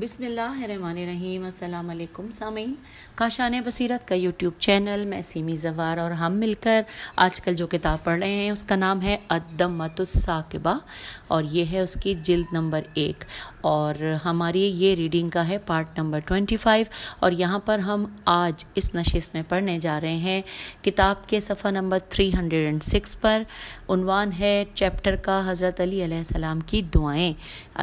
बिसमीम अल्लाम सामीन काशान बसीरत का यूट्यूब चैनल मैं सीमी जवार और हम मिलकर आजकल जो किताब पढ़ रहे हैं उसका नाम है अदमतुसाकबा और ये है उसकी जिल्द नंबर एक और हमारी ये रीडिंग का है पार्ट नंबर ट्वेंटी फाइव और यहाँ पर हम आज इस नशिस में पढ़ने जा रहे हैं किताब के सफ़ा number three hundred and six पर उनवान है चैप्टर का हज़रत अली सलाम की दुआएं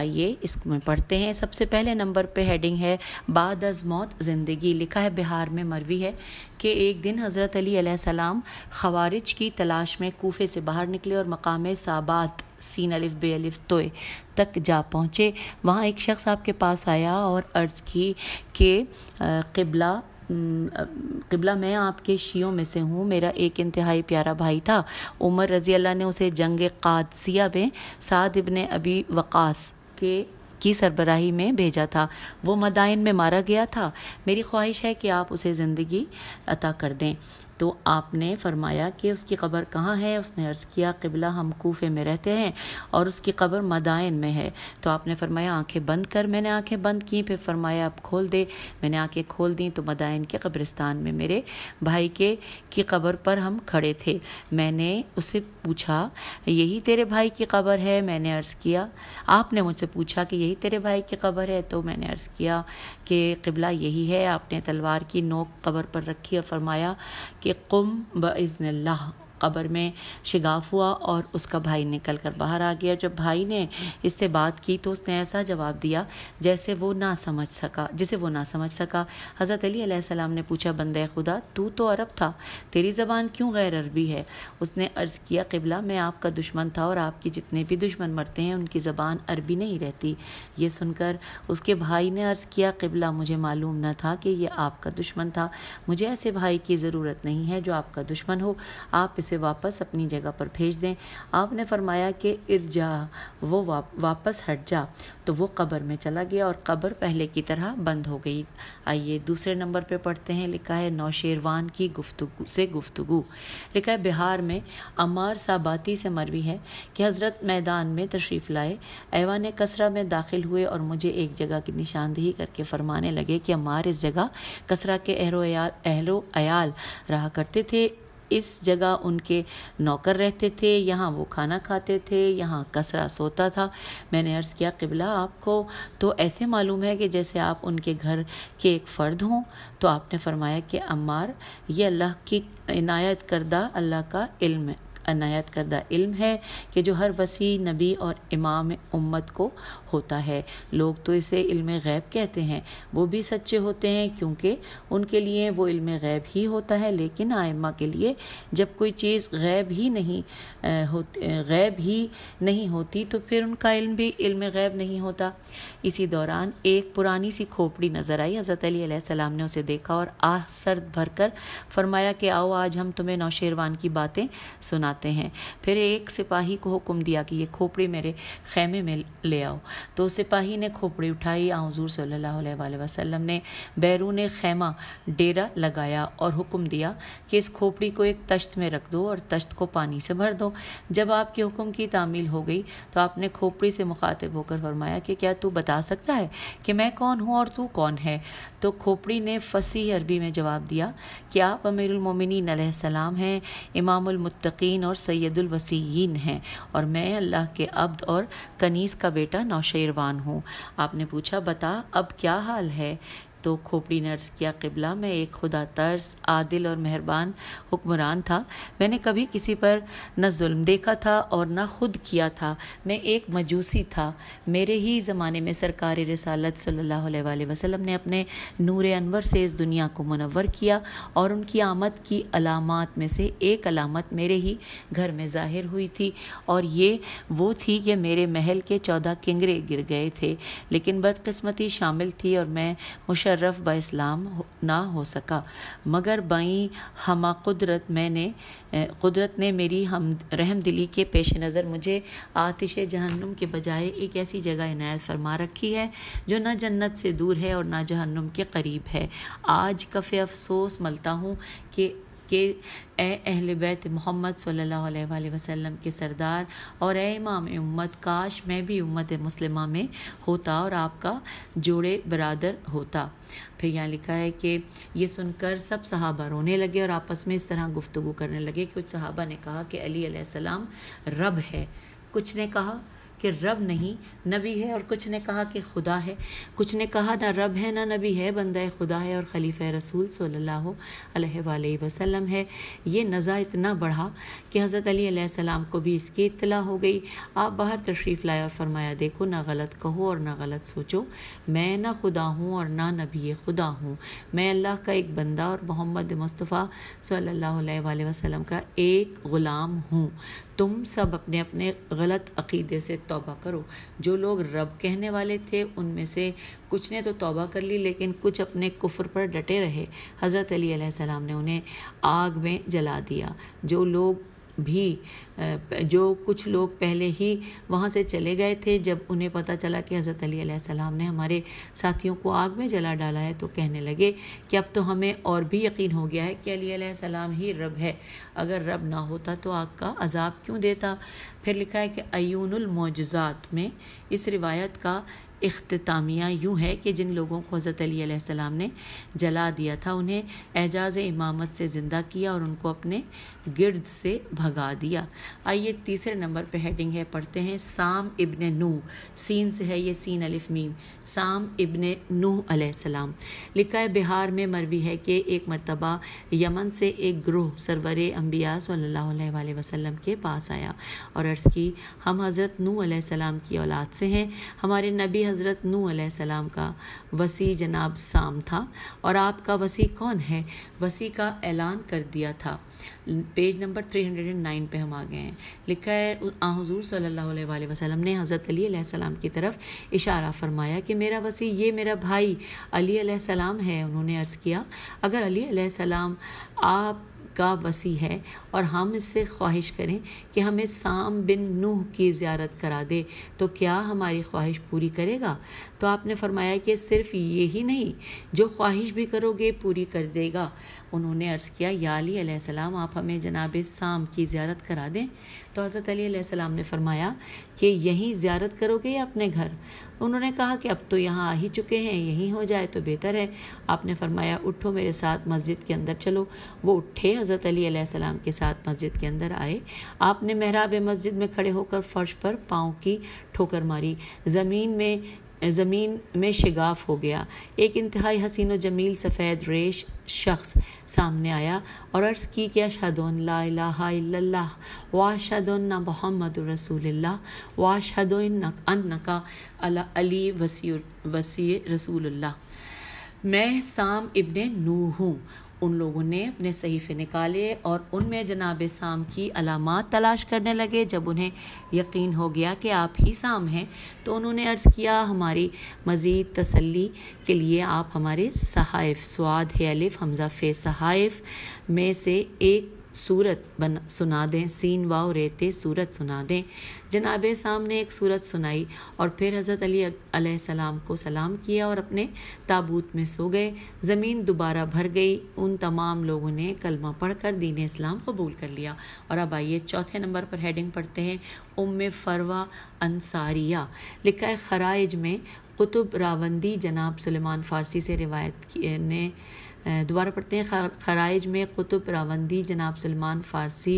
आइए में पढ़ते हैं सबसे पहले नंबर पे हेडिंग है बाद अज मौत ज़िंदगी लिखा है बिहार में मरवी है कि एक दिन हज़रत अली सलाम खवारिज की तलाश में कोफे से बाहर निकले और मकाम साबात सीन अलिफ बे अलिफ तोय तक जा पहुँचे वहाँ एक शख्स आपके पास आया और अर्ज़ की कि किबला किबला मैं आपके शियों में से हूँ मेरा एक इंतहाई प्यारा भाई था उमर रज़ी अल्लाह ने उसे जंग कादसिया में साद इबन अबी वक़ास के की सरबराही में भेजा था वो मदाइन में मारा गया था मेरी ख्वाहिश है कि आप उसे ज़िंदगी अता कर दें तो आपने फरमाया कि उसकी कब्र कहाँ है उसने अर्ज़ किया किबला हम कोफे में रहते हैं और उसकी कब्र मदाइन में है तो आपने फरमाया आंखें बंद कर मैंने आंखें बंद की फिर फरमाया अब खोल दे मैंने आंखें खोल दी तो मदायन के कब्रिस्तान में मेरे भाई के की कब्र पर हम खड़े थे मैंने उसे पूछा यही तेरे भाई की कब्र है मैंने अर्ज़ किया आपने मुझसे पूछा कि यही तेरे भाई की कब्र है तो मैंने अर्ज़ किया कि किबला यही है आपने तलवार की नोक कब्र पर रखी और फरमाया कि يقوم باذن الله कब्र में शिगाफ हुआ और उसका भाई निकल कर बाहर आ गया जब भाई ने इससे बात की तो उसने ऐसा जवाब दिया जैसे वो ना समझ सका जिसे वो ना समझ सका हज़रत अली सलाम ने पूछा बंद खुदा तू तो अरब था तेरी ज़बान क्यों गैर अरबी है उसने अर्ज़ किया किबला मैं आपका दुश्मन था और आपकी जितने भी दुश्मन मरते हैं उनकी ज़बान अरबी नहीं रहती ये सुनकर उसके भाई ने अर्ज़ किया किबला मुझे मालूम न था कि यह आपका दुश्मन था मुझे ऐसे भाई की ज़रूरत नहीं है जो आपका दुश्मन हो आप इस उसे वापस अपनी जगह पर भेज दें आपने फरमाया कि इर्जा वो वापस हट जा तो वो कब्र में चला गया और कब्र पहले की तरह बंद हो गई आइए दूसरे नंबर पर पढ़ते हैं लिखा है नौशेरवान की गुफ्तु से गुफ्तगु लिखा है बिहार में अमार साबाती से मरवी है कि हज़रत मैदान में तशरीफ़ लाए ऐवान कसरा में दाखिल हुए और मुझे एक जगह की निशानदेही करके फरमाने लगे कि अमार इस जगह कसरा के अहरोल अहलो अयाल रहा करते थे इस जगह उनके नौकर रहते थे यहाँ वो खाना खाते थे यहाँ कसरा सोता था मैंने अर्ज़ किया किबला आपको तो ऐसे मालूम है कि जैसे आप उनके घर के एक फ़र्द हों तो आपने फरमाया कि अम्मार ये अल्लाह की इनायत करदा अल्लाह का इल्म अनायत करदा इल्म है कि जो हर वसी नबी और इमाम उम्मत को होता है लोग तो इसे इल्म गैब कहते हैं वो भी सच्चे होते हैं क्योंकि उनके लिए वो इल्म गैब ही होता है लेकिन आयमा के लिए जब कोई चीज़ गैब ही नहीं गैब ही नहीं होती तो फिर उनका इल्म भी इल्म गैब नहीं होता इसी दौरान एक पुरानी सी खोपड़ी नज़र आई हज़रत अलीसम ने उसे देखा और आह सर्द भर कर फरमाया कि आओ आज हम तुम्हें नौशेरवान की बातें सुनाते हैं फिर एक सिपाही को हुक्म दिया कि ये खोपड़ी मेरे खेमे में ले आओ तो सिपाही ने खोपड़ी उठाई आजूर सल्लल्लाहु अलैहि ने बैरून खैमा डेरा लगाया और हुक्म दिया कि इस खोपड़ी को एक तश्त में रख दो और तश्त को पानी से भर दो जब आपके हुक्म की तामील हो गई तो आपने खोपड़ी से मुखातिब होकर फरमाया कि क्या तू बता सकता है कि मैं कौन हूँ और तू कौन है तो खोपड़ी ने फसी अरबी में जवाब दिया कि आप अमीरमिन सलाम हैं इमामुलमतकीन और सैदुलवसीन हैं और मैं अल्लाह के अब्द और कनीस का बेटा नौशरवान हूँ आपने पूछा बता अब क्या हाल है तो खोपड़ी ने अर्ज़ किया किबला मैं एक खुदा तर्स आदिल और मेहरबान हुक्मरान था मैंने कभी किसी पर न जुल्म देखा था और न खुद किया था मैं एक मजूसी था मेरे ही ज़माने में सरकार रसालत सल्ला वसम ने अपने नूर अनवर से इस दुनिया को मुनवर किया और उनकी आमद की अलामत में से एक अलामत मेरे ही घर में ज़ाहिर हुई थी और ये वो थी कि मेरे महल के चौदह किंगरे गिर गए थे लेकिन बदकस्मती शामिल थी और मैं मुशर मुशर्रफ ब इस्लाम ना हो सका मगर बई हम कुदरत मैंने कुदरत ने मेरी हम रहम दिली के पेश नज़र मुझे आतिश जहन्नुम के बजाय एक ऐसी जगह इनायत फरमा रखी है जो ना जन्नत से दूर है और ना जहन्नुम के करीब है आज कफे अफसोस मलता हूँ कि कि ए अहल बैत मोहम्मद सल्ला वसम के सरदार और ए इमाम उम्मत काश मैं भी उम्मत मुसलम में होता और आपका जोड़े बरदर होता फिर यहाँ लिखा है कि ये सुनकर सब सहाबा रोने लगे और आपस में इस तरह गुफ्तु करने लगे कुछ सहाबा ने कहा कि अली रब है कुछ ने कहा कि रब नहीं नबी है और कुछ ने कहा कि खुदा है कुछ ने कहा ना रब है ना नबी है बंदा खुदा है और खलीफ रसूल सल्लल्लाहु अलैहि वसल्लम है ये नज़ा इतना बढ़ा कि हज़रत अली को भी इसकी इतला हो गई आप बाहर तशरीफ़ लाए और फरमाया देखो ना गलत कहो और ना गलत सोचो मैं ना खुदा हूँ और ना नबी खुदा हूँ मैं अल्लाह का एक बंदा और मोहम्मद मुस्तफ़ा सल्ला अलैहि का एक ग़ुलाम हूँ तुम सब अपने अपने गलत अकीदे से तौबा करो जो लोग रब कहने वाले थे उनमें से कुछ ने तो तौबा कर ली लेकिन कुछ अपने कुफर पर डटे रहे हज़रत अली सलाम ने उन्हें आग में जला दिया जो लोग भी जो कुछ लोग पहले ही वहाँ से चले गए थे जब उन्हें पता चला कि हज़रत अली सलाम ने हमारे साथियों को आग में जला डाला है तो कहने लगे कि अब तो हमें और भी यकीन हो गया है कि अली सलाम ही रब है अगर रब ना होता तो आग का अजाब क्यों देता फिर लिखा है कि अयूनमोजात में इस रिवायत का अख्तामिया यूँ है कि जिन लोगों को हज़रत अलीसम ने जला दिया था उन्हें एजाज़ इमामत से ज़िंदा किया और उनको अपने गिरद से भगा दिया आइए तीसरे नंबर पर हेडिंग है पढ़ते हैं साम इबन नू सीन से है ये सीन अलिफ मीम साम इबन नूह आसमाम लिखा है बिहार में मरवी है कि एक मरतबा यमन से एक ग्रोह सरवर अम्बिया सल्ला वसलम के पास आया और अर्ज़ की हम हज़रत नू आसमाम की औलाद से हैं हमारे नबी हज़रत नू सलाम का वसी जनाब साम था और आपका वसी कौन है वसी का ऐलान कर दिया था पेज नंबर 309 पे हम आ गए हैं लिखा है आ हजूर सल्ला वसलम ने हज़रत अली सलाम की तरफ इशारा फरमाया कि मेरा वसी ये मेरा भाई अली सलाम है उन्होंने अर्ज़ किया अगर अली सलाम आप का वसी है और हम इससे ख्वाहिश करें कि हमें साम बिन नूह की ज़्यारत करा दे तो क्या हमारी ख्वाहिश पूरी करेगा तो आपने फरमाया कि सिर्फ ये ही नहीं जो ख्वाहिश भी करोगे पूरी कर देगा उन्होंने अर्ज़ किया या अली सलाम आप हमें जनाब साम की ज़्यारत करा दें तो हज़रत अली सलाम ने फरमाया कि यहीं ज़्यारत करोगे या अपने घर उन्होंने कहा कि अब तो यहाँ आ ही चुके हैं यहीं हो जाए तो बेहतर है आपने फरमाया उठो मेरे साथ मस्जिद के अंदर चलो वो उठे हज़रत अली अलैहिस्सलाम के साथ मस्जिद के अंदर आए आपने महराब मस्जिद में खड़े होकर फ़र्श पर पाँव की ठोकर मारी ज़मीन में ज़मीन में शिगाफ हो गया एक इंतहाई हसीन व जमील सफ़ेद रेश शख्स सामने आया और अर्ज़ की क्या शदोन ला वाशदन मोहम्मद रसूल वाशदन का अली वसी वसी रसूल मैं साम इब्ने नू हूँ उन लोगों ने अपने सहीफे निकाले और उनमें जनाब साम की अलामत तलाश करने लगे जब उन्हें यकीन हो गया कि आप ही साम हैं तो उन्होंने अर्ज़ किया हमारी मज़ीद तसल्ली के लिए आप हमारे सहाइफ स्वाद है अलिफ हमज़ा फ़े सहाइफ में से एक सूरत बना सुना दें सीन वाव रेते सूरत सुना दें जनाब सामने एक सूरत सुनाई और फिर हज़रत अली सलाम को सलाम किया और अपने ताबूत में सो गए ज़मीन दोबारा भर गई उन तमाम लोगों ने कलमा पढ़कर दीन इस्लाम कबूल कर लिया और अब आइए चौथे नंबर पर हेडिंग पढ़ते हैं उम फ़रवा अंसारिया लिखा है खराइज में कुतुब रावंदी जनाब सलेमान फ़ारसी से रिवायत ने दोबारा पढ़ते हैं खराइज में कुतुब रावंदी जनाब सलमान फ़ारसी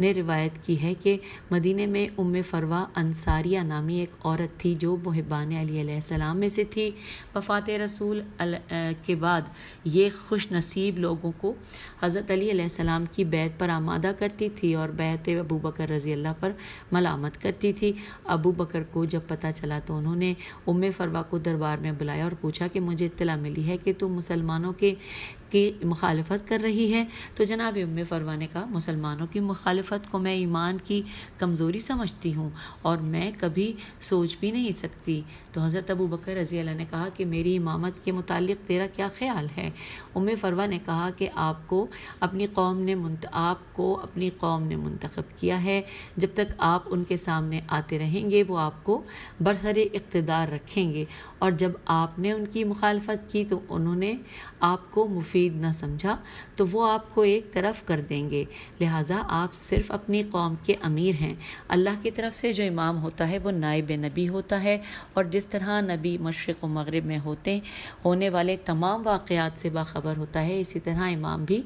ने रिवायत की है कि मदीने में उम फरवा अंसारिया नामी एक औरत थी जो महबान अलीसम में से थी वफ़ात रसूल के बाद ये खुश नसीब लोगों को हज़रत अलीसम की बैत पर आमादा करती थी और बैत अबू बकर रज़ी अल्लाह पर मलामत करती थी अबू बकर को जब पता चला तो उन्होंने उम फरवा को दरबार में बुलाया और पूछा कि मुझे इतला मिली है कि तुम मुसलमानों के की मुखालफत कर रही है तो जनाब उम फरवा ने कहा मुसलमानों की मुखालफत सिफत को मैं ईमान की कमज़ोरी समझती हूँ और मैं कभी सोच भी नहीं सकती तो हज़रत अबू बकर रज़ी अल्लाह ने कहा कि मेरी इमामत के मुतालिक तेरा क्या ख्याल है उम फ़रवा ने कहा कि आपको अपनी कौम ने आपको अपनी कौम ने मंतखब किया है जब तक आप उनके सामने आते रहेंगे वो आपको बरसर इकतदार रखेंगे और जब आपने उनकी मुखालफत की तो उन्होंने आपको मुफीद ना समझा तो वो आपको एक तरफ कर देंगे लिहाजा आप सिर्फ अपनी कौम के अमीर हैं अल्लाह की तरफ से जो इमाम होता है वो नायब नबी होता है और जिस तरह नबी मशरक़ व मगरब में होते होने वाले तमाम वाक़ात से बाखबर होता है इसी तरह इमाम भी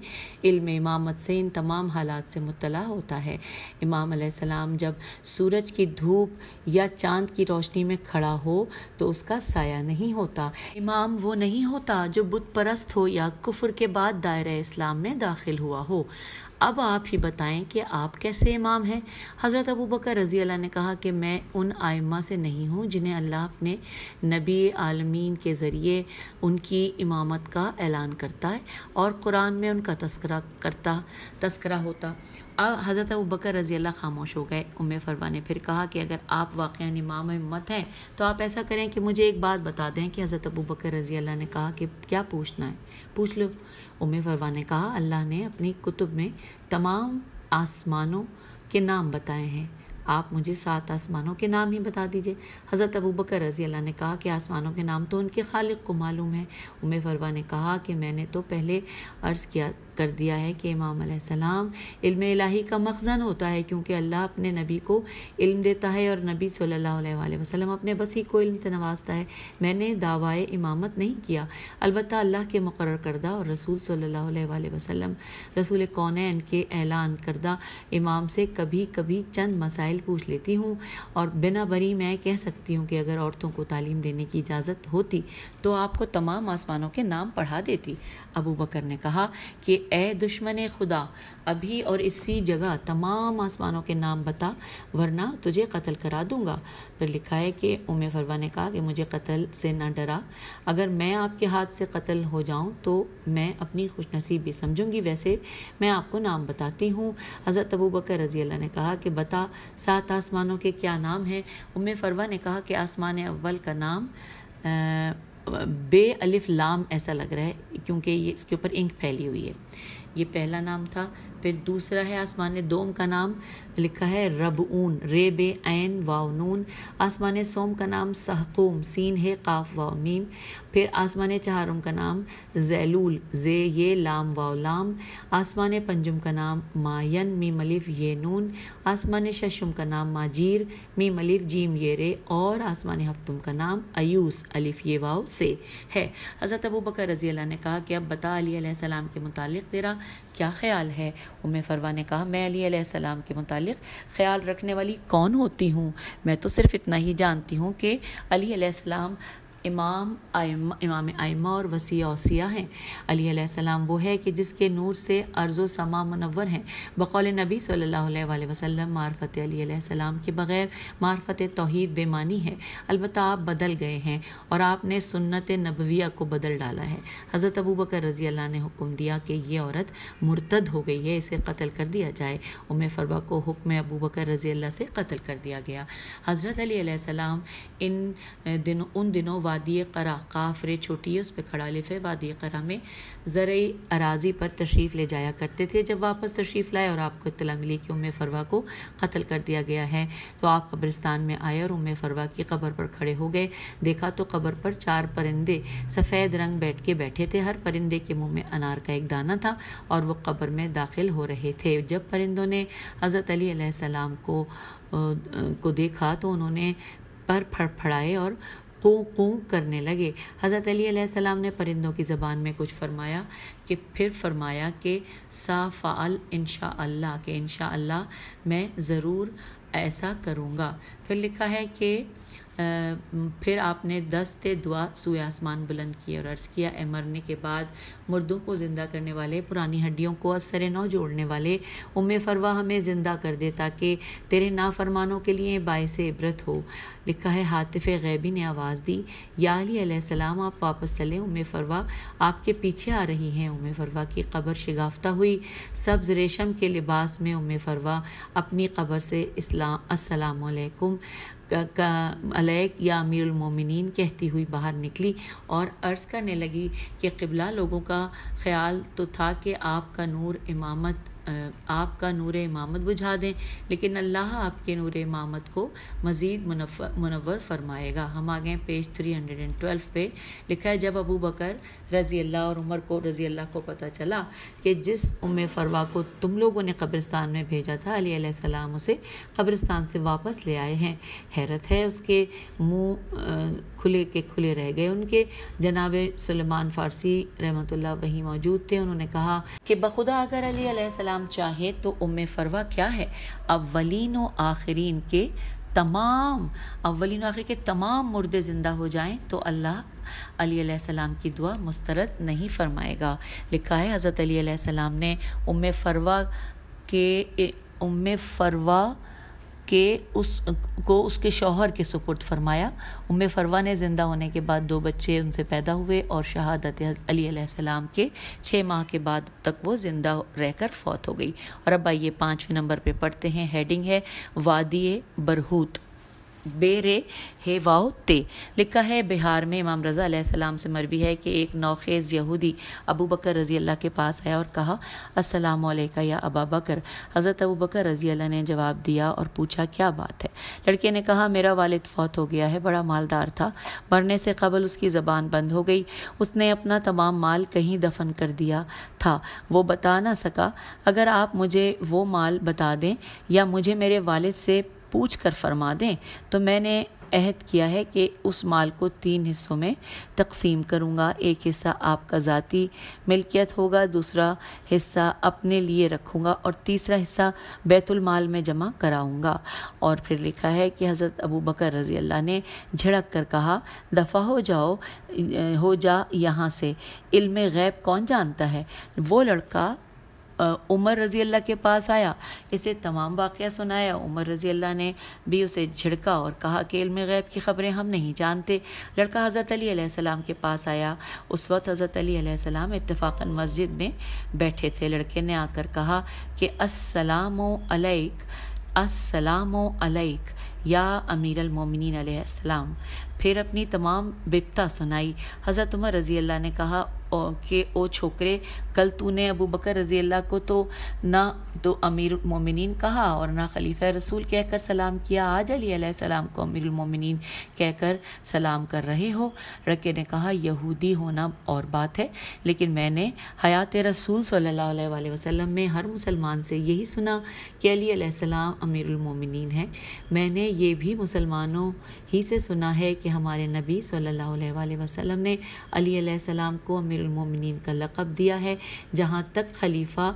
इल्म इमामत से इन तमाम हालात से मुतला होता है इमाम आसमाम जब सूरज की धूप या चाँद की रोशनी में खड़ा हो तो उसका साया नहीं होता इमाम वो नहीं होता जो बुत परस परस्त हो या कुफर के बाद दायरा इस्लाम में दाखिल हुआ हो अब आप ही बताएं कि आप कैसे इमाम हैं हज़रत अबू बकर रज़ी अल्लाह ने कहा कि मैं उन आयमा से नहीं हूँ जिन्हें अल्लाह अपने नबी आलमीन के ज़रिए उनकी इमामत का ऐलान करता है और कुरान में उनका तस्करा करता तस्करा होता अब हज़रत अबू बकर रज़ी अल्लाह खामोश हो गए उम फरवा ने फिर कहा कि अगर आप वाक़ इमाम मत हैं तो आप ऐसा करें कि मुझे एक बात बता दें कि हज़रत अबू बकर रज़ी अल्लाह ने कहा कि क्या पूछना है पूछ लो उम फरवा ने कहा अल्लाह ने अपनी कुतुब में तमाम आसमानों के नाम बताए हैं आप मुझे सात आसमानों के नाम ही बता दीजिए हज़रत अबू बकर रज़ी अल्लाह ने कहा कि आसमानों के नाम तो उनके खालिक को मालूम है उम फरवा ने कहा कि मैंने तो पहले अर्ज़ किया कर दिया है कि इमाम सलाम इल्म इलाही का मखजन होता है क्योंकि अल्लाह अपने नबी को इल्म देता है और नबी सल्लल्लाहु अलैहि वसल्लम अपने बसी को इल्म से नवाजता है मैंने दावाए इमामत नहीं किया अलबत्त अल्लाह के मुकर करदा और रसूल सल्लल्लाहु अलैहि वसल्लम रसूल कौन के ऐलान करदा इमाम से कभी कभी चंद मसाइल पूछ लेती हूँ और बिना बरी मैं कह सकती हूँ कि अगर औरतों को तालीम देने की इजाज़त होती तो आपको तमाम आसमानों के नाम पढ़ा देती अबू बकर ने कहा कि ए दुश्मन खुदा अभी और इसी जगह तमाम आसमानों के नाम बता वरना तुझे कत्ल करा दूंगा फिर लिखा है कि उम फरवा ने कहा कि मुझे कत्ल से ना डरा अगर मैं आपके हाथ से कत्ल हो जाऊं तो मैं अपनी खुश नसीब भी समझूंगी वैसे मैं आपको नाम बताती हूँ हज़रत अबू बकर रजी अल्लाह ने कहा कि बता सात आसमानों के क्या नाम हैं उम फरवा ने कहा कि आसमान अव्वल का नाम आ, बे अलिफ लाम ऐसा लग रहा है क्योंकि ये इसके ऊपर इंक फैली हुई है ये पहला नाम था फिर दूसरा है आसमान दोम का नाम लिखा है रब ऊन रे बे ऐन वावनून आसमान सोम का नाम सहकूम सीन है काफ वाव मीम फिर आसमान चहारम का नाम जैलूल जे ये लाम वाव लाम आसमान पंजुम का नाम मायन मी मलिफ़ ये नून आसमान शशुम का नाम माजीर मी मलिफ जीम ये रे और आसमान हफ्तुम का नाम अयूस अलिफ ये वाव से है हज़रत अबू बकर रजी अल्लाह ने कहा कि अब बता अली सलाम के मुतालिक तेरा क्या ख्याल है उम फ़रवा ने कहा मैं अली सलाम के मुतालिक ख्याल रखने वाली कौन होती हूँ मैं तो सिर्फ इतना ही जानती हूँ कि अली सलाम इमाम इमाम आयमा और वसी वसिया हैं अली वो है कि जिसके नूर से अर्ज़ समा मुनवर हैं बकौल नबी सल्ला वसम मारफत अली के बग़ैर मारफत तोहद बेमानी है अलबत् आप बदल गए हैं और आपने सुन्नत नबविया को बदल डाला है हज़रत अबू बकर रज़ी अल्लाह ने हुक्म दिया कि यह औरत मुरतद हो गई है इसे कत्ल कर दिया जाए उम फरबा को हुक्म अबू बकर रज़ी अल्लाह से कत्ल कर दिया गया हज़रत अली इन दिन उन दिनों वादी करा काफ छोटी है उस पर खड़ा लिफे वादी करा में ज़रई अराजी पर तशरीफ़ ले जाया करते थे जब वापस तशरीफ़ लाए और आपको इतला मिली कि उम फ़रवा को कत्ल कर दिया गया है तो आप कब्रिस्तान में आए और उम फ़रवा की कबर पर खड़े हो गए देखा तो कबर पर चार परिंदे सफ़ेद रंग बैठ के बैठे थे हर परिंदे के मुँह में अनार का एक दाना था और वो कबर में दाखिल हो रहे थे जब परिंदों ने हज़रत अली को को देखा तो उन्होंने पर फड़फड़ाए और कों तो कूँ करने लगे हज़रत अली सलाम ने परिंदों की ज़बान में कुछ फरमाया कि फिर फरमाया कि सा फ़ाल इन अल्लाह के इनशा अल्लाह मैं ज़रूर ऐसा करूँगा फिर लिखा है कि फिर आपने दस्ते दुआ सुय आसमान बुलंद किए और अर्ज़ किया ए मरने के बाद मुर्दों को ज़िंदा करने वाले पुरानी हड्डियों को असर नौ जोड़ने वाले उम फरवा हमें ज़िंदा कर दे ताकि तेरे नाफरमानों के लिए बायस इबरत हो लिखा है हातिफ़ गैबी ने आवाज़ दी यालीसम आप वापस चलें उम फरवा आपके पीछे आ रही हैं उम फरवा की खबर शिगाफ्ता हुई सब्ज़ रेशम के लिबास में उम फरवा अपनी ख़बर से इस्लाम असलकुम का अलैक या अमीर उमिन कहती हुई बाहर निकली और अर्ज़ करने लगी कि किबला लोगों का ख्याल तो था कि आपका नूर इमामत आपका नूर इमामत बुझा दें लेकिन अल्लाह आपके नूर इमामत को मज़ीद मुनवर फरमाएगा हम आ गए पेज 312 पे लिखा है जब अबू बकर रज़ी अल्लाह और उमर को रज़ी अल्लाह को पता चला कि जिस उम फरवा को तुम लोगों ने कब्रिस्तान में भेजा था अली सलाम उसे कब्रिस्तान से वापस ले आए हैं हैरत है उसके मुंह खुले के खुले रह गए उनके जनाब सलमान फ़ारसी रहमत वहीं मौजूद थे उन्होंने कहा कि बखुदा अगर अली सलाम चाहे तो उम फरवा क्या है अवलिन व आखरीन के तमाम अवलिन आखिर के तमाम मुर्दे ज़िंदा हो जाएं तो अल्लाह अलीसम की दुआ मुस्तरद नहीं फरमाएगा लिखा है हज़रत सलाम ने उम फ़रवा के उम फ़रवा के उस को उसके शौहर के सुपुर्द फरमाया उम्मे फरवा ने ज़िंदा होने के बाद दो बच्चे उनसे पैदा हुए और शहादत अली सलाम के छः माह के बाद तक वो ज़िंदा रहकर फौत हो गई और अब आइए पाँचवें नंबर पर पढ़ते हैं हेडिंग है वादिय बरहूत बेरे हे वाओ ते लिखा है बिहार में इमाम रज़ा सलाम से मरवी है कि एक नौखेज़ यहूदी अबू बकर रज़ी अल्लाह के पास आया और कहा अस्सलाम वालेका या अबा बकर हज़रत अबू बकर रज़ी अल्लाह ने जवाब दिया और पूछा क्या बात है लड़के ने कहा मेरा वालिद फ़ौत हो गया है बड़ा मालदार था मरने से कबल उसकी ज़बान बंद हो गई उसने अपना तमाम माल कहीं दफन कर दिया था वो बता ना सका अगर आप मुझे वो माल बता दें या मुझे मेरे वालद से पूछ कर फरमा दें तो मैंने अहद किया है कि उस माल को तीन हिस्सों में तकसीम करूँगा एक हिस्सा आपका ज़ाती मिल्कियत होगा दूसरा हिस्सा अपने लिए रखूँगा और तीसरा हिस्सा बैतुलमाल में जमा कराऊँगा और फिर लिखा है कि हज़रत अबू बकर रज़ी अल्लाह ने झिड़क कर कहा दफ़ा हो जाओ हो जा यहाँ से इल्म गैब कौन जानता है वो लड़का उमर रजी अल्लाह के पास आया इसे तमाम वाक़ सुनाया उमर रजी अल्लाह ने भी उसे झिड़का और कहा कि इल्म गैब की ख़बरें हम नहीं जानते लड़का हज़रत अली सलाम के पास आया उस वक्त हज़रत अली सलाम इतफ़ाक़न मस्जिद में बैठे थे लड़के ने आकर कहा कि अस्सलाम अलैक अस्सलाम अलैक या अमीर अमीरमिन आसमाम फिर अपनी तमाम बिपता सुनाई हज़रत उमर रज़ी अल्लाह ने कहा कि ओ छोकरे कल तूने अबू बकर रजी अल्लाह को तो ना तो अमीर मोमिन कहा और ना खलीफ़ रसूल कहकर सलाम किया आज अली सलाम को अमीर उमिन कहकर सलाम कर रहे हो रके ने कहा यहूदी होना और बात है लेकिन मैंने हयात रसूल सल्ला वसम में हर मुसलमान से यही सुना कि अली सलाम अमीर हैं मैंने ये भी मुसलमानों ही से सुना है कि हमारे नबी सल्ला वसलम ने अली सलाम को अमीर का लक़ब दिया है जहाँ तक खलीफा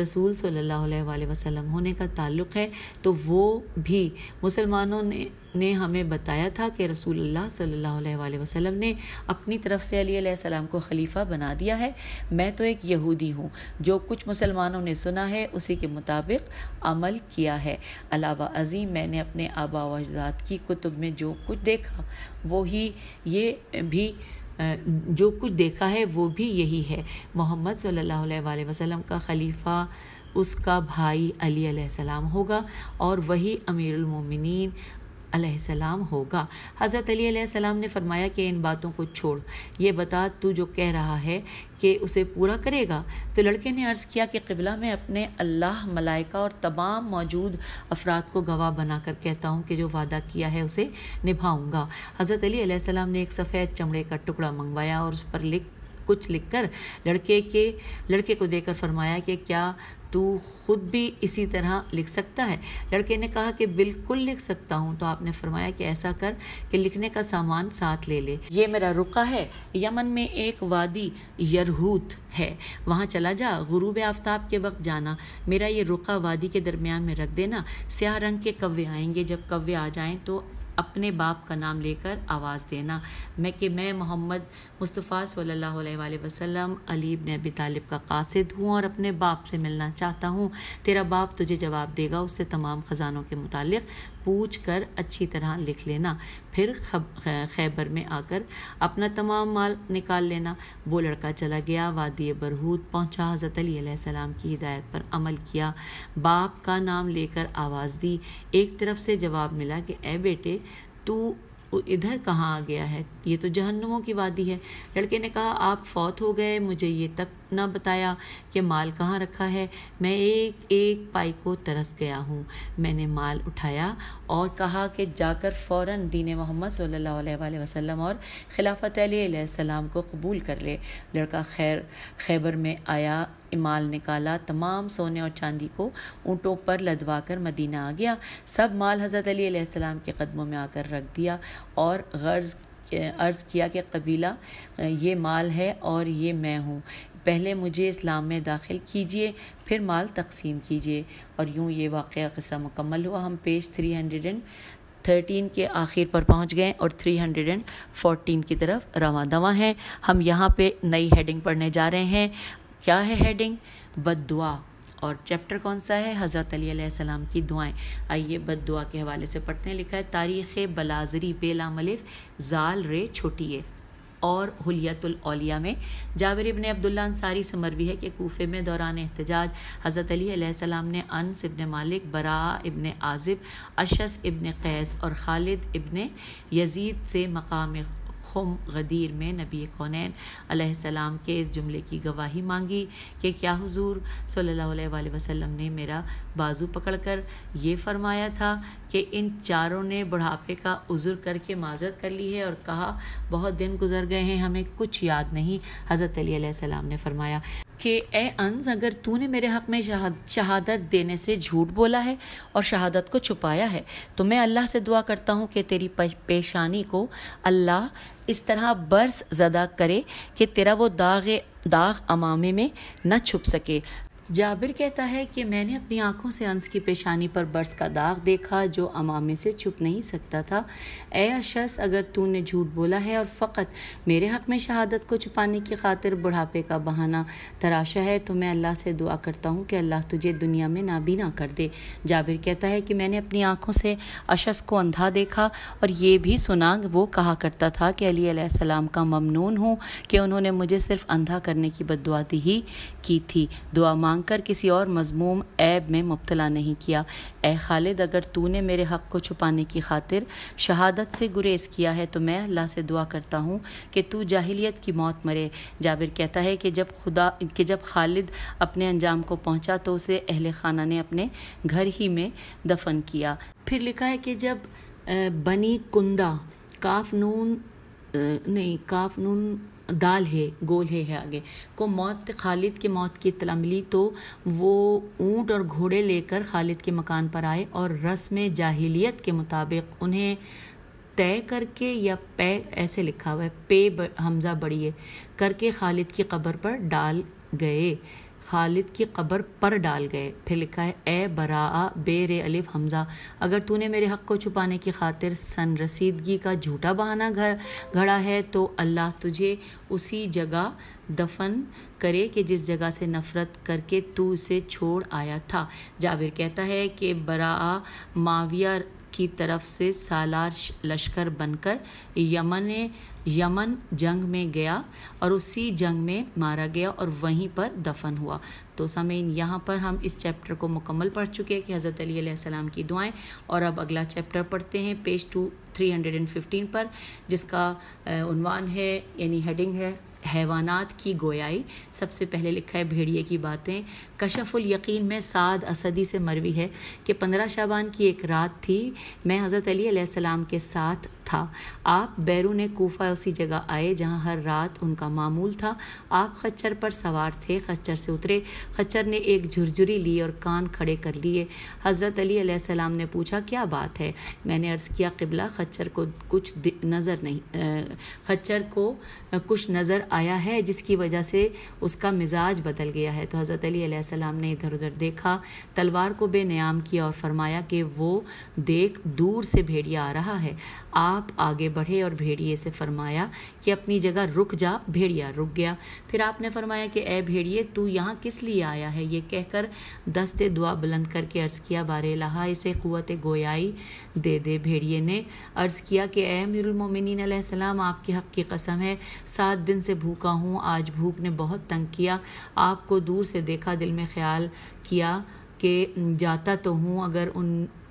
रसूल सल्लल्लाहु अलैहि वसल्लम होने का ताल्लुक़ है तो वो भी मुसलमानों ने ने हमें बताया था कि रसूल सल्लल्लाहु अलैहि वसल्लम ने अपनी तरफ से अली सलाम को खलीफा बना दिया है मैं तो एक यहूदी हूँ जो कुछ मुसलमानों ने सुना है उसी के मुताबिक अमल किया है अलावा अजीम मैंने अपने आबा अजदाद की कुतुब में जो कुछ देखा वो ही ये भी जो कुछ देखा है वो भी यही है मोहम्मद सल्लल्लाहु अलैहि वसल्लम का खलीफा उसका भाई अली सलाम होगा और वही अमीरमिन अलैहिस्सलाम होगा हज़रत अली अलैहिस्सलाम ने फरमाया कि इन बातों को छोड़ ये बता तू जो कह रहा है कि उसे पूरा करेगा तो लड़के ने अर्ज़ किया कि किबला मैं अपने अल्लाह मलाइका और तमाम मौजूद अफराद को गवाह बनाकर कहता हूँ कि जो वादा किया है उसे निभाऊँगा हज़रत अली अलैहिस्सलाम ने एक सफ़ेद चमड़े का टुकड़ा मंगवाया और उस पर लिख कुछ लिखकर लड़के के लड़के को देकर फरमाया कि क्या तू खुद भी इसी तरह लिख सकता है लड़के ने कहा कि बिल्कुल लिख सकता हूँ तो आपने फरमाया कि ऐसा कर कि लिखने का सामान साथ ले ले ये मेरा रुका है यमन में एक वादी यरहूत है वहाँ चला जा गुरूब आफ्ताब के वक्त जाना मेरा ये रुका वादी के दरमियान में रख देना स्याह रंग के कव्य आएंगे जब कव्य आ जाएं तो अपने बाप का नाम लेकर आवाज़ देना मैं कि मैं मोहम्मद मुस्तफ़ा सल्लल्लाहु अलैहि वसल्लम अलीब इब्न अबी तालिब का कासिद हूँ और अपने बाप से मिलना चाहता हूँ तेरा बाप तुझे जवाब देगा उससे तमाम ख़जानों के मुतालिक पूछ कर अच्छी तरह लिख लेना फिर खैबर में आकर अपना तमाम माल निकाल लेना वो लड़का चला गया वादी बरहूद पहुँचा हज़रत अलीसम की हिदायत पर अमल किया बाप का नाम लेकर आवाज़ दी एक तरफ से जवाब मिला कि ए बेटे तू इधर कहाँ आ गया है ये तो जहन्नुमों की वादी है लड़के ने कहा आप फौत हो गए मुझे ये तक अपना बताया कि माल कहाँ रखा है मैं एक एक पाई को तरस गया हूँ मैंने माल उठाया और कहा कि जाकर फ़ौर दीन मोहम्मद सल्ला वसम और खिलाफत सलाम को कबूल कर ले लड़का खैर खैबर में आया माल निकाला तमाम सोने और चांदी को ऊँटों पर लदवा कर मदीना आ गया सब माल हज़रत अलीसम के कदमों में आकर रख दिया और गर्ज़ अर्ज़ किया कि कबीला ये माल है और ये मैं हूँ पहले मुझे इस्लाम में दाखिल कीजिए फिर माल तकसीम कीजिए और यूँ ये वाक़ क़स्सा मुकम्मल हुआ हम page three hundred and thirteen के आखिर पर पहुंच गए और थ्री हंड्रेड एंड फोटीन की तरफ रवा दवा हैं हम यहाँ पे नई हेडिंग पढ़ने जा रहे हैं क्या है हेडिंग दुआ और चैप्टर कौन सा है हज़रत अलीसम की दुआएं आइए बद दुआ के हवाले से पढ़ते हैं लिखा है तारीख़ बलाजरी बेलामलिफ जाल रे छोटिए और हलियातलिया में जाविर इबन अब्दुल्ला अंसारी से मरवी है कि कोफे में दौरान एहतजाज हज़रत अलीसम ने अनस इबन मालिक बरा इबन आजिब अशस इबन कैस और खालिद इबन यजीद से मकाम खुम गदीर में नबी कौनैन सलाम के इस जुमले की गवाही मांगी कि क्या हुजूर सल्लल्लाहु अलैहि वसल्लम ने मेरा बाजू पकड़कर ये फरमाया था कि इन चारों ने बुढ़ापे का उज़ुर करके माजत कर ली है और कहा बहुत दिन गुजर गए हैं हमें कुछ याद नहीं हज़रत अली सलाम ने फरमाया कि ए अंज अगर तूने मेरे हक़ में शहादत देने से झूठ बोला है और शहादत को छुपाया है तो मैं अल्लाह से दुआ करता हूँ कि तेरी पेशानी को अल्लाह इस तरह बर्स ज़दा करे कि तेरा वो दाग दाग अमामे में न छुप सके जाबिर कहता है कि मैंने अपनी आंखों से अंस की पेशानी पर बर्स का दाग देखा जो अमामे से छुप नहीं सकता था ए अशस अगर तूने झूठ बोला है और फ़कत मेरे हक़ में शहादत को छुपाने की खातिर बुढ़ापे का बहाना तराशा है तो मैं अल्लाह से दुआ करता हूँ कि अल्लाह तुझे दुनिया में नाबीना कर दे जाबिर कहता है कि मैंने अपनी आंखों से अशस को अंधा देखा और ये भी सुना वो कहा करता था कि अली का ममनून हूँ कि उन्होंने मुझे सिर्फ अंधा करने की बदवा दी ही की थी दुआ मांग कर किसी और मजमूम ऐब में मुबतला नहीं किया ए खालिद अगर तूने मेरे हक़ को छुपाने की खातिर शहादत से गुरेज किया है तो मैं अल्लाह से दुआ करता हूँ कि तू जाहिलियत की मौत मरे जाबिर कहता है कि जब खुदा कि जब खालिद अपने अंजाम को पहुँचा तो उसे अहल खाना ने अपने घर ही में दफन किया फिर लिखा है कि जब बनी कुंदा काफ नून नहीं काफ नून दाल है गोल है, है आगे को मौत खालिद के मौत की इतला मिली तो वो ऊँट और घोड़े लेकर खालिद के मकान पर आए और रस्म जाहिलियत के मुताबिक उन्हें तय करके या पे ऐसे लिखा हुआ है पे हमज़ा है करके खालिद की कब्र पर डाल गए खालिद की कब्र पर डाल गए फिर लिखा है ए बरा रे अलिफ हमज़ा अगर तूने मेरे हक़ को छुपाने की खातिर सन रसीदगी का झूठा बहाना घर घड़ा है तो अल्लाह तुझे उसी जगह दफन करे कि जिस जगह से नफ़रत करके तू उसे छोड़ आया था जाविर कहता है कि बरा माविया की तरफ से सालार लश्कर बनकर यमन यमन जंग में गया और उसी जंग में मारा गया और वहीं पर दफन हुआ तो सामीन यहाँ पर हम इस चैप्टर को मुकम्मल पढ़ चुके हैं कि हज़रत अली सलाम की दुआएं और अब अगला चैप्टर पढ़ते हैं page two three hundred and fifteen पर जिसका उनवान है यानी हेडिंग है हैवानात की गोयाई सबसे पहले लिखा है भेड़िए की बातें कशफुल यकीन में साद असदी से मरवी है कि पंद्रह शाबान की एक रात थी मैं हज़रत अली सलाम के साथ था आप बैरून कोफा उसी जगह आए जहाँ हर रात उनका मामूल था आप खच्चर पर सवार थे खच्चर से उतरे खच्चर ने एक झुरझुरी ली और कान खड़े कर लिए हज़रत अली सलाम ने पूछा क्या बात है मैंने अर्ज़ किया किबला खच्चर को कुछ नज़र नहीं खच्चर को कुछ नज़र आया है जिसकी वजह से उसका मिजाज बदल गया है तो हज़रत अलीम ने इधर उधर देखा तलवार को बेनियाम किया और फरमाया कि वो देख दूर से भेड़िया आ रहा है आप आप आगे बढ़े और भेड़िए से फरमाया कि अपनी जगह रुक जा भेड़िया रुक गया फिर आपने फरमाया कि ए भेड़िए तू यहाँ किस लिए आया है ये कहकर दस्ते दुआ बुलंद करके अर्ज़ किया बार लहा इसे क़ुत गोयाई दे दे भेड़िए ने अर्ज़ किया कि ए मिरमिन आपके हक़ की कसम है सात दिन से भूखा हूँ आज भूख ने बहुत तंग किया आपको दूर से देखा दिल में ख्याल किया कि जाता तो हूँ अगर उन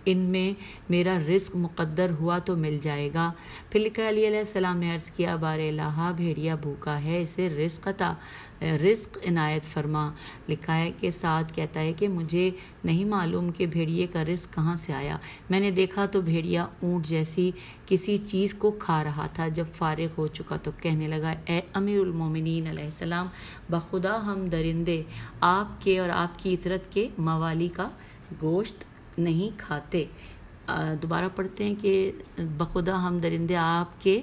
इन में मेरा रिस्क मुकद्दर हुआ तो मिल जाएगा फिर लिखा सलाम ने अर्ज़ किया बार लाहा भेड़िया भूखा है इसे रिस्क था रिस्क इनायत फरमा लिखा है कि साथ कहता है कि मुझे नहीं मालूम कि भेड़िए का रिस्क कहाँ से आया मैंने देखा तो भेड़िया ऊँट जैसी किसी चीज़ को खा रहा था जब फारिग हो चुका तो कहने लगा ए अमीरमिन सलाम बखुदा हम दरिंदे आपके और आपकी इतरत के मवाली का गोश्त नहीं खाते दोबारा पढ़ते हैं कि बखुदा हम दरिंदे आपके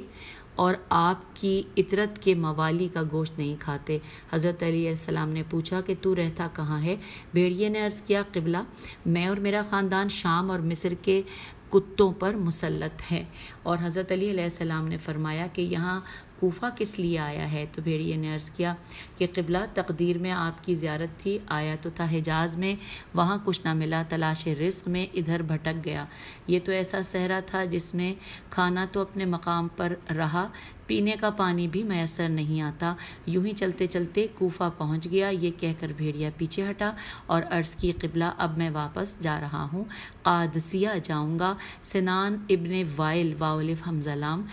और आपकी इतरत के मवाली का गोश्त नहीं खाते हज़रत अलीसम ने पूछा कि तू रहता कहाँ है भेड़िए ने अर्ज़ किया किबला मैं और मेरा ख़ानदान शाम और मिस्र के कुत्तों पर मुसलत है और हज़रत सलाम ने फरमाया कि यहाँ कोफ़ा किस लिए आया है तो भेड़िए ने अर्ज़ किया कि किबला तकदीर में आपकी ज़्यारत थी आया तो था हिजाज में वहाँ कुछ ना मिला तलाश रिस्क में इधर भटक गया ये तो ऐसा सहरा था जिसमें खाना तो अपने मकाम पर रहा पीने का पानी भी मैसर नहीं आता यूं ही चलते चलते कोफा पहुंच गया ये कहकर भेड़िया पीछे हटा और अर्ज़ की किबला अब मैं वापस जा रहा हूँ कादसिया जाऊँगा सिनान इब्ने वाइल वाउलिफ हमजलाम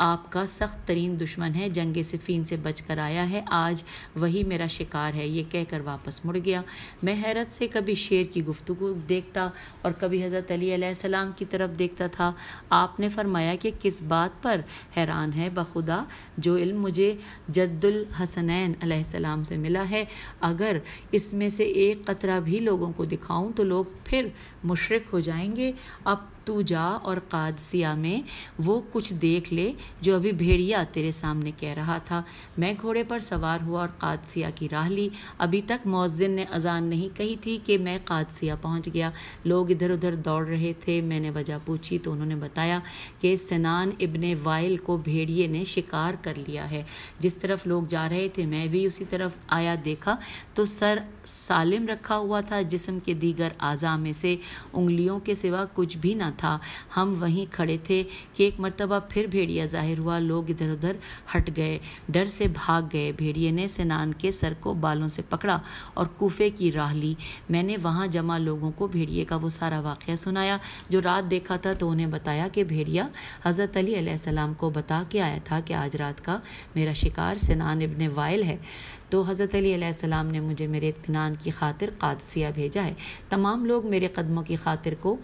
आपका सख्त तरीन दुश्मन है जंग सिफीन से बच कर आया है आज वही मेरा शिकार है ये कहकर वापस मुड़ गया मैं हैरत से कभी शेर की गुफ्तु देखता और कभी हज़रत अली सलाम की तरफ देखता था आपने फरमाया कि किस बात पर हैरान है बखुदा जो इल्म मुझे जद्दुल हसनैन सलाम से मिला है अगर इसमें से एक कतरा भी लोगों को दिखाऊँ तो लोग फिर मुशरक हो जाएंगे अब तू जा और कादसिया में वो कुछ देख ले जो अभी भेड़िया तेरे सामने कह रहा था मैं घोड़े पर सवार हुआ और कादसिया की राह ली अभी तक मौजिन ने अजान नहीं कही थी कि मैं कादसिया पहुंच गया लोग इधर उधर दौड़ रहे थे मैंने वजह पूछी तो उन्होंने बताया कि सनान इबन वायल को भेड़िए ने शिकार कर लिया है जिस तरफ लोग जा रहे थे मैं भी उसी तरफ आया देखा तो सर सालिम रखा हुआ था जिसम के दीगर आज़ा में से उंगलियों के सिवा कुछ भी ना था हम वहीं खड़े थे कि एक मरतबा फिर भेड़िया जाहिर हुआ लोग इधर उधर हट गए डर से भाग गए भेड़िए ने सिनान के सर को बालों से पकड़ा और कूफे की राह ली मैंने वहाँ जमा लोगों को भेड़िए का वो सारा वाक़ सुनाया जो रात देखा था तो उन्हें बताया कि भेड़िया हज़रत अली को बता के आया था कि आज रात का मेरा शिकार सिनान इबन वायल है तो हज़रत अलीसम ने मुझे मेरे इतमान की खातिर कादसिया भेजा है तमाम लोग मेरे कदमों की खातिर को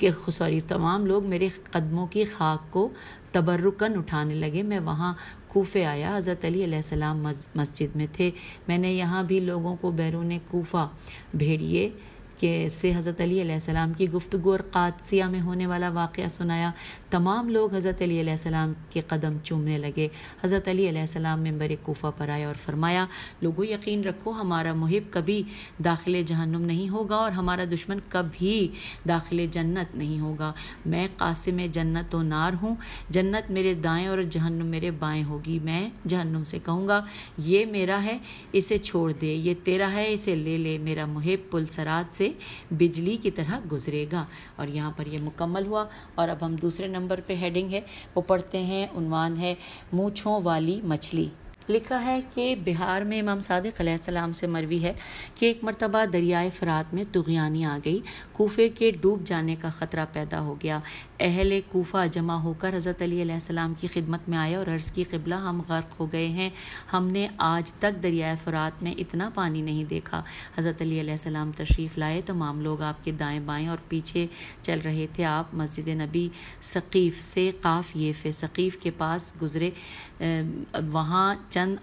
के सॉरी तमाम लोग मेरे कदमों की खाक को तबर्रुकन उठाने लगे मैं वहाँ कोफ़े आया हज़रत अलीसम मस्जिद में थे मैंने यहाँ भी लोगों को बैरून कोफ़ा भेड़िए के से हज़रत अली सलाम की गुफ्तु और कादसिया में होने वाला वाक़ सुनाया तमाम लोग हज़रत अलीसम के कदम चूमने लगे हज़रत अली मेम्बर कोफ़ा पर आया और फरमाया लोगों यकीन रखो हमारा मुहिब कभी दाखिल जहन्नुम नहीं होगा और हमारा दुश्मन कभी दाखिल जन्नत नहीं होगा मैं कासिम जन्नत व नार हूँ जन्नत मेरे दाएँ और जहन्नुम मेरे बाएँ होगी मैं जहन्नुम से कहूँगा ये मेरा है इसे छोड़ दे ये तेरा है इसे ले ले मेरा मुहिब पुलसरात से बिजली की तरह गुजरेगा और यहाँ पर यह मुकम्मल हुआ और अब हम दूसरे नंबर नंबर पे हेडिंग है वो पढ़ते हैं उनवान है मूछों वाली मछली लिखा है कि बिहार में इमाम सादिक सलाम से मरवी है कि एक मरतबा दरियाए फ़रात में तुगयानी आ गई कोफे के डूब जाने का ख़तरा पैदा हो गया अहल कोफ़ा जमा होकर हज़रत अली सलाम की खिदमत में आया और अर्ज़ की कबला हम गर्क हो गए हैं हमने आज तक दरियाए फ़रात में इतना पानी नहीं देखा हज़रत अली सलाम तशरीफ़ लाए तमाम तो लोग आपके दाएँ बाएँ और पीछे चल रहे थे आप मस्जिद नबी सकीफ़ से काफ़ ये फ़े सकीफ़ के पास गुज़रे वहाँ चंद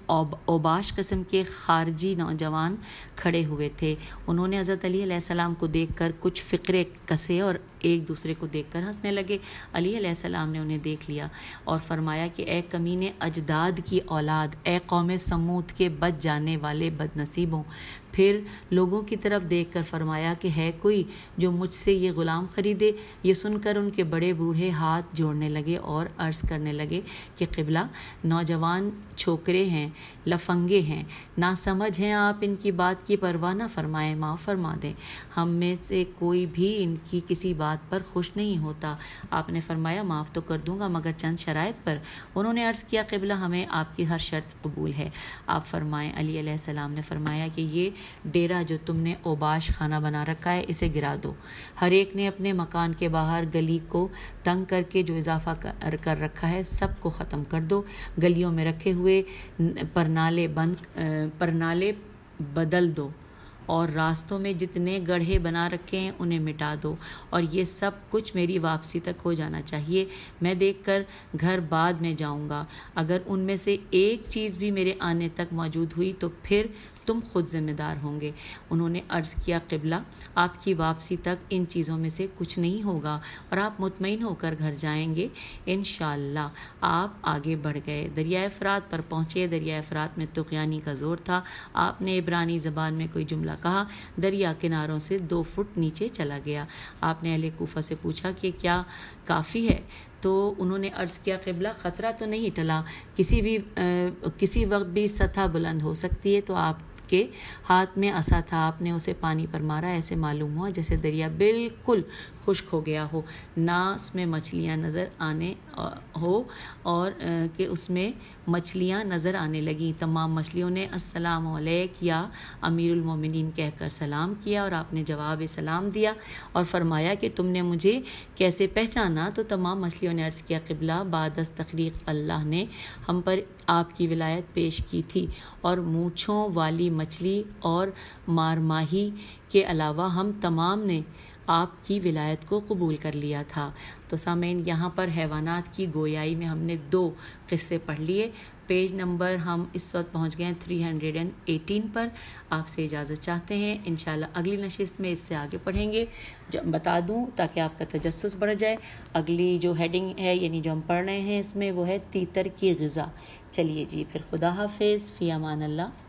ओबाश कस्म के खारजी नौजवान खड़े हुए थे उन्होंने हज़रत अली सलाम को कर कुछ फ़िक्रे कसे और एक दूसरे को देख कर हंसने लगे अलीसम ने उन्हें देख लिया और फरमाया कि ए कमीने अजदाद की औलाद ए कौम समूत के बच जाने वाले बदनसीबों फिर लोगों की तरफ देख कर फरमाया कि है कोई जो मुझसे ये ग़ुलाम ख़रीदे ये सुनकर उनके बड़े बूढ़े हाथ जोड़ने लगे और अर्ज़ करने लगे कि किबला नौजवान छोकरे हैं लफंगे हैं ना समझ हैं आप इनकी बात की परवाह ना फरमाएं माँ फरमा दें हम में से कोई भी इनकी किसी बात बात पर खुश नहीं होता आपने फरमाया माफ़ तो कर दूंगा मगर चंद शराय पर उन्होंने अर्ज़ किया किबला हमें आपकी हर शर्त कबूल है आप फरमाएं अली सलाम ने फरमाया कि ये डेरा जो तुमने ओबाश खाना बना रखा है इसे गिरा दो हर एक ने अपने मकान के बाहर गली को तंग करके जो इजाफा कर, कर रखा है सब को ख़त्म कर दो गलियों में रखे हुए परनाले बंद परनाले बदल दो और रास्तों में जितने गढ़े बना रखे हैं उन्हें मिटा दो और ये सब कुछ मेरी वापसी तक हो जाना चाहिए मैं देख कर घर बाद में जाऊँगा अगर उनमें से एक चीज़ भी मेरे आने तक मौजूद हुई तो फिर तुम खुद ज़िम्मेदार होंगे उन्होंने अर्ज़ किया किबला आपकी वापसी तक इन चीज़ों में से कुछ नहीं होगा और आप मुतमिन होकर घर जाएंगे इन आप आगे बढ़ गए दरिया अफरात पर पहुँचे दरिया अफरात में तुगयानी का ज़ोर था आपने इब्रानी ज़बान में कोई जुमला कहा दरिया किनारों से दो फुट नीचे चला गया आपने अहले कोफा से पूछा कि क्या काफ़ी है तो उन्होंने अर्ज़ किया किबला ख़तरा तो नहीं टला किसी भी आ, किसी वक्त भी सतह बुलंद हो सकती है तो आप के हाथ में असा था आपने उसे पानी पर मारा ऐसे मालूम हुआ जैसे दरिया बिल्कुल खुश्क हो गया हो ना उसमें मछलियाँ नज़र आने हो और कि उसमें मछलियाँ नज़र आने लगी तमाम मछलियों ने अस्सलाम वालेक या अमीरुल मोमिनीन कहकर सलाम किया और आपने जवाब सलाम दिया और फरमाया कि तुमने मुझे कैसे पहचाना तो तमाम मछलियों ने अर्ज़ किया किबला बादस तखरीक अल्लाह ने हम पर आपकी विलायत पेश की थी और मूछों वाली मछली और मारमाही के अलावा हम तमाम ने आपकी विलायत को कबूल कर लिया था तो सामीन यहाँ पर हैवानात की गोयाई में हमने दो किस्से पढ़ लिए पेज नंबर हम इस वक्त पहुँच गए हैं थ्री हंड्रेड एंड एटीन पर आपसे इजाज़त चाहते हैं इन अगली नशिस्त में इससे आगे पढ़ेंगे जब बता दूँ ताकि आपका तजस बढ़ जाए अगली जो हेडिंग है यानी जो हम पढ़ रहे हैं इसमें वो है तीतर की गज़ा चलिए जी फिर खुदा हाफिज़ फ़ियामान अल्लाह